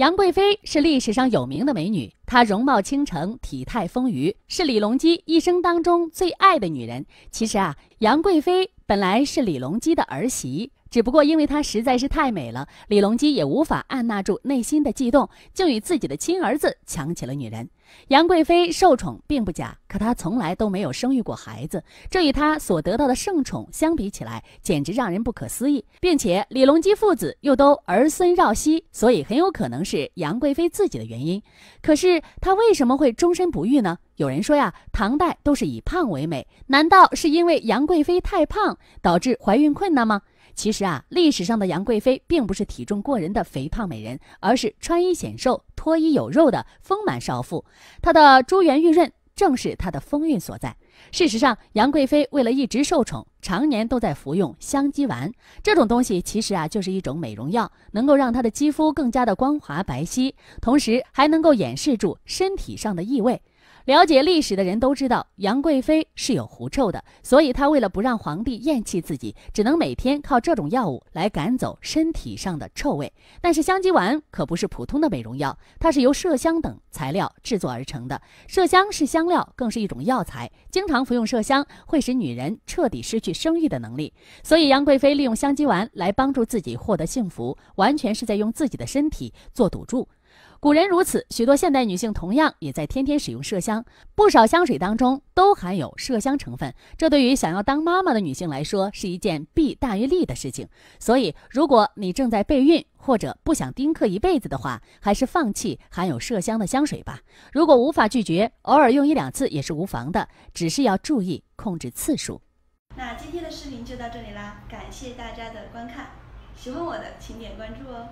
杨贵妃是历史上有名的美女，她容貌倾城，体态丰腴，是李隆基一生当中最爱的女人。其实啊，杨贵妃本来是李隆基的儿媳。只不过因为她实在是太美了，李隆基也无法按捺住内心的悸动，竟与自己的亲儿子抢起了女人。杨贵妃受宠并不假，可她从来都没有生育过孩子，这与她所得到的圣宠相比起来，简直让人不可思议。并且李隆基父子又都儿孙绕膝，所以很有可能是杨贵妃自己的原因。可是她为什么会终身不育呢？有人说呀，唐代都是以胖为美，难道是因为杨贵妃太胖导致怀孕困难吗？其实啊，历史上的杨贵妃并不是体重过人的肥胖美人，而是穿衣显瘦、脱衣有肉的丰满少妇。她的珠圆玉润正是她的风韵所在。事实上，杨贵妃为了一直受宠，常年都在服用香积丸。这种东西其实啊，就是一种美容药，能够让她的肌肤更加的光滑白皙，同时还能够掩饰住身体上的异味。了解历史的人都知道，杨贵妃是有狐臭的，所以她为了不让皇帝厌弃自己，只能每天靠这种药物来赶走身体上的臭味。但是香积丸可不是普通的美容药，它是由麝香等材料制作而成的。麝香是香料，更是一种药材，经常服用麝香会使女人彻底失去生育的能力。所以杨贵妃利用香积丸来帮助自己获得幸福，完全是在用自己的身体做赌注。古人如此，许多现代女性同样也在天天使用麝香，不少香水当中都含有麝香成分。这对于想要当妈妈的女性来说是一件弊大于利的事情。所以，如果你正在备孕或者不想丁克一辈子的话，还是放弃含有麝香的香水吧。如果无法拒绝，偶尔用一两次也是无妨的，只是要注意控制次数。那今天的视频就到这里啦，感谢大家的观看。喜欢我的，请点关注哦。